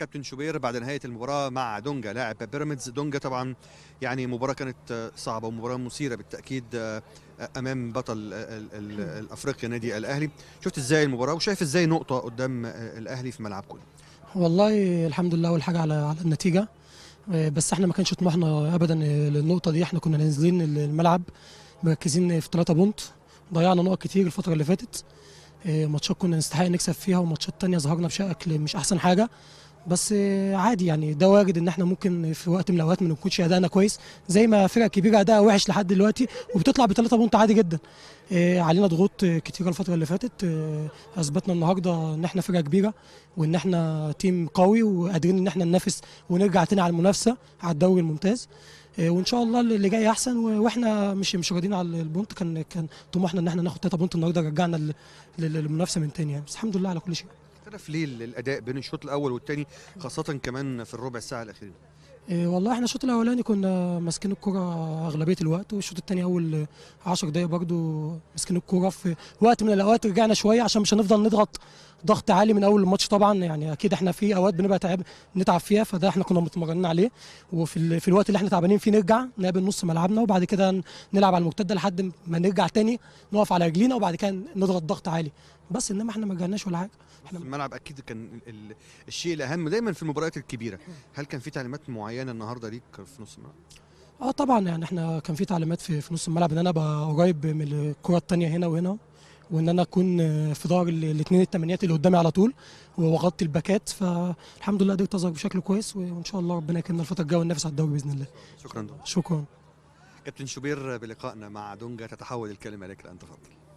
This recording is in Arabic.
كابتن شوبير بعد نهايه المباراه مع دونجا لاعب بيراميدز دونجا طبعا يعني مباراه كانت صعبه ومباراه مثيره بالتاكيد آه، امام بطل الافريقيا نادي الاهلي شفت ازاي المباراه وشايف ازاي نقطه قدام آه، الاهلي في ملعبكم والله الحمد لله اول حاجه على على النتيجه آه، بس احنا ما كانش طموحنا ابدا للنقطه دي احنا كنا نازلين الملعب مركزين في 3 بونت ضيعنا نقط كتير الفتره اللي فاتت ماتشات كنا نستحق نكسب فيها وماتشات تانية ظهرنا بشكل مش احسن حاجه بس عادي يعني ده وارد ان احنا ممكن في وقت من الاوقات ما نكونش ادائنا كويس زي ما فرق كبيره ادائها وحش لحد دلوقتي وبتطلع بثلاثه بونت عادي جدا آه، علينا ضغوط كتير الفتره اللي فاتت آه، اثبتنا النهارده ان احنا فرقه كبيره وان احنا تيم قوي وقادرين ان احنا ننافس ونرجع تاني على المنافسه على الدوري الممتاز آه، وان شاء الله اللي جاي احسن واحنا مش مش راضيين على البونت كان كان طموحنا ان احنا ناخد ثلاثه بونت النهارده رجعنا للمنافسه من تاني يعني بس الحمد لله على كل شيء اختلف ليه الاداء بين الشوط الاول والثاني خاصه كمان في الربع ساعه الاخيره إيه، والله احنا الشوط الاولاني كنا ماسكين الكره اغلبيه الوقت والشوط الثاني اول 10 دقائق برضو ماسكين الكره في وقت من الاوقات رجعنا شويه عشان مش هنفضل نضغط ضغط عالي من اول الماتش طبعا يعني اكيد احنا في اوقات بنبقى تعب نتعب فيها فده احنا كنا متمرنين عليه وفي في الوقت اللي احنا تعبانين فيه نرجع نقابل نص ملعبنا وبعد كده نلعب على المرتده لحد ما نرجع تاني نقف على رجلينا وبعد كده نضغط ضغط عالي بس انما احنا ما رجعناش ولا حاجه احنا الملعب اكيد كان الشيء الاهم دايما في المباريات الكبيره هل كان في تعليمات معينه النهارده ليك في نص الملعب اه طبعا يعني احنا كان في تعليمات في, في نص الملعب ان انا ابقى قريب من الكره الثانيه هنا وهنا وان انا اكون في ظهر الاثنين الثمانيات اللي قدامي على طول واغطي الباكات فالحمد لله قدرت اظهر بشكل كويس وان شاء الله ربنا يكرمنا الفتره الجايه وننافس على الدوري باذن الله شكرا دكتور. شكرا كابتن شوبير بلقائنا مع دونجا تتحول الكلمه لك الان تفضل